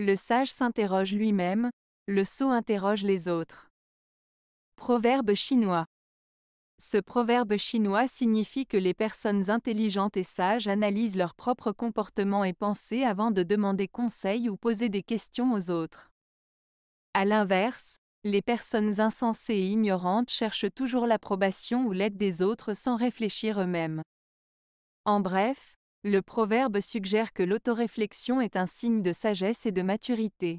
Le sage s'interroge lui-même, le sot interroge les autres. Proverbe chinois. Ce proverbe chinois signifie que les personnes intelligentes et sages analysent leur propre comportement et pensées avant de demander conseil ou poser des questions aux autres. À l'inverse, les personnes insensées et ignorantes cherchent toujours l'approbation ou l'aide des autres sans réfléchir eux-mêmes. En bref, le proverbe suggère que l'autoréflexion est un signe de sagesse et de maturité.